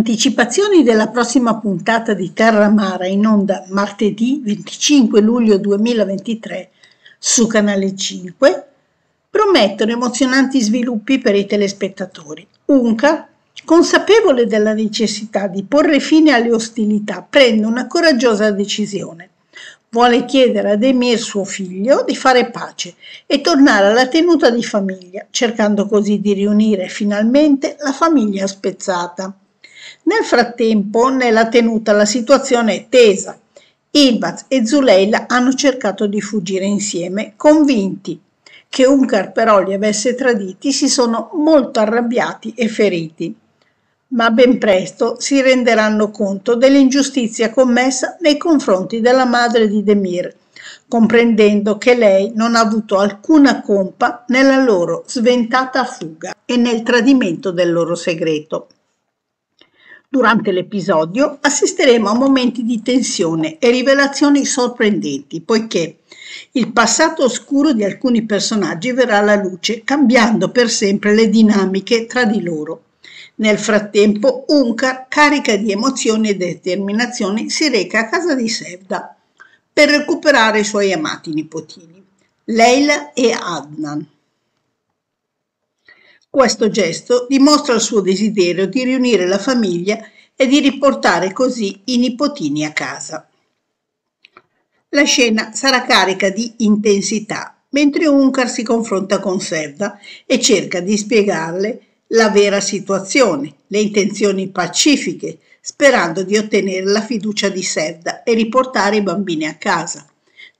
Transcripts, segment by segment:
Anticipazioni della prossima puntata di Terra Mara in onda martedì 25 luglio 2023 su Canale 5 promettono emozionanti sviluppi per i telespettatori. Unca, consapevole della necessità di porre fine alle ostilità, prende una coraggiosa decisione. Vuole chiedere ad Emir suo figlio di fare pace e tornare alla tenuta di famiglia, cercando così di riunire finalmente la famiglia spezzata. Nel frattempo, nella tenuta la situazione è tesa. Ilbaz e Zuleila hanno cercato di fuggire insieme, convinti che Uncar però li avesse traditi, si sono molto arrabbiati e feriti. Ma ben presto si renderanno conto dell'ingiustizia commessa nei confronti della madre di Demir, comprendendo che lei non ha avuto alcuna compa nella loro sventata fuga e nel tradimento del loro segreto. Durante l'episodio assisteremo a momenti di tensione e rivelazioni sorprendenti, poiché il passato oscuro di alcuni personaggi verrà alla luce, cambiando per sempre le dinamiche tra di loro. Nel frattempo, Unkar, carica di emozioni e determinazione, si reca a casa di Sevda per recuperare i suoi amati nipotini, Leila e Adnan. Questo gesto dimostra il suo desiderio di riunire la famiglia e di riportare così i nipotini a casa. La scena sarà carica di intensità, mentre Uncar si confronta con Serda e cerca di spiegarle la vera situazione, le intenzioni pacifiche, sperando di ottenere la fiducia di Serda e riportare i bambini a casa.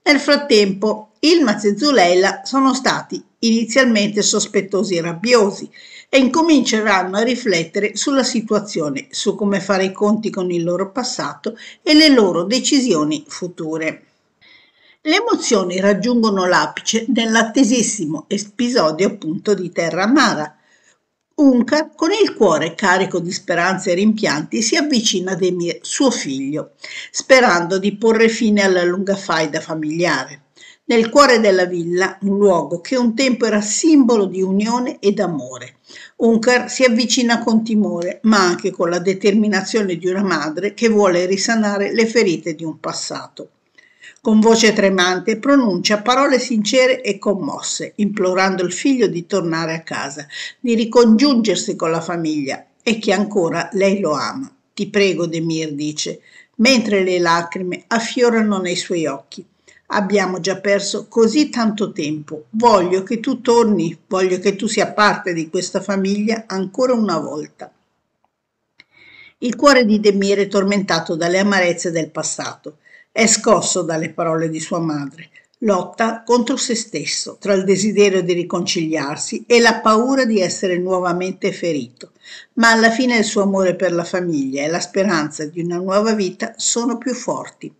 Nel frattempo, il e sono stati inizialmente sospettosi e rabbiosi e incominceranno a riflettere sulla situazione, su come fare i conti con il loro passato e le loro decisioni future. Le emozioni raggiungono l'apice nell'attesissimo episodio appunto di Terra Amara. Unca, con il cuore carico di speranze e rimpianti, si avvicina ad Emir, suo figlio, sperando di porre fine alla lunga faida familiare nel cuore della villa, un luogo che un tempo era simbolo di unione ed amore. Uncar si avvicina con timore, ma anche con la determinazione di una madre che vuole risanare le ferite di un passato. Con voce tremante pronuncia parole sincere e commosse, implorando il figlio di tornare a casa, di ricongiungersi con la famiglia e che ancora lei lo ama. Ti prego, Demir, dice, mentre le lacrime affiorano nei suoi occhi abbiamo già perso così tanto tempo. Voglio che tu torni, voglio che tu sia parte di questa famiglia ancora una volta. Il cuore di Demir è tormentato dalle amarezze del passato, è scosso dalle parole di sua madre, lotta contro se stesso, tra il desiderio di riconciliarsi e la paura di essere nuovamente ferito. Ma alla fine il suo amore per la famiglia e la speranza di una nuova vita sono più forti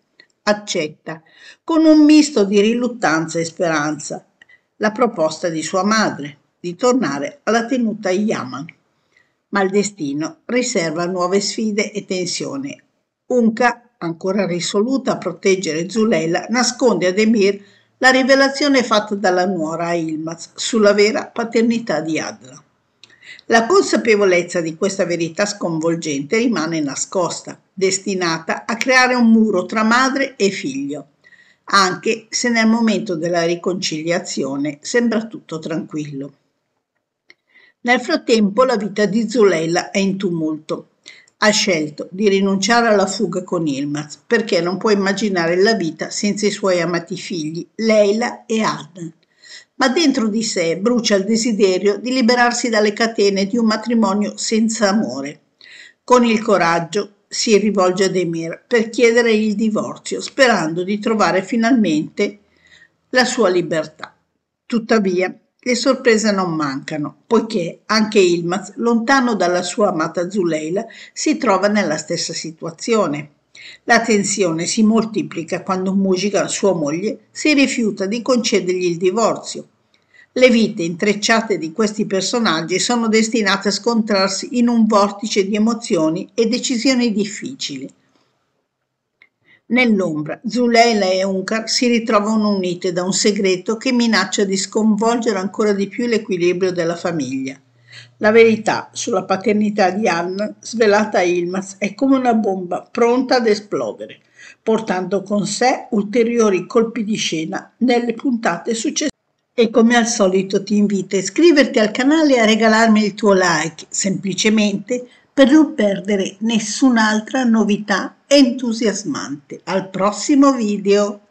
accetta, con un misto di riluttanza e speranza, la proposta di sua madre di tornare alla tenuta Yaman. Ma il destino riserva nuove sfide e tensioni. Unca, ancora risoluta a proteggere Zuleila, nasconde ad Emir la rivelazione fatta dalla nuora a Ilmaz sulla vera paternità di Adla. La consapevolezza di questa verità sconvolgente rimane nascosta, destinata a creare un muro tra madre e figlio, anche se nel momento della riconciliazione sembra tutto tranquillo. Nel frattempo la vita di Zuleila è in tumulto. Ha scelto di rinunciare alla fuga con Ilmaz perché non può immaginare la vita senza i suoi amati figli, Leila e Adnan ma dentro di sé brucia il desiderio di liberarsi dalle catene di un matrimonio senza amore. Con il coraggio si rivolge ad Emir per chiedere il divorzio, sperando di trovare finalmente la sua libertà. Tuttavia, le sorprese non mancano, poiché anche Ilmaz, lontano dalla sua amata Zuleila, si trova nella stessa situazione. La tensione si moltiplica quando Mujica, sua moglie, si rifiuta di concedergli il divorzio. Le vite intrecciate di questi personaggi sono destinate a scontrarsi in un vortice di emozioni e decisioni difficili. Nell'ombra, Zuleila e Unkar si ritrovano unite da un segreto che minaccia di sconvolgere ancora di più l'equilibrio della famiglia. La verità sulla paternità di Ann, svelata a Ilmaz, è come una bomba pronta ad esplodere, portando con sé ulteriori colpi di scena nelle puntate successive. E come al solito ti invito a iscriverti al canale e a regalarmi il tuo like, semplicemente per non perdere nessun'altra novità entusiasmante. Al prossimo video!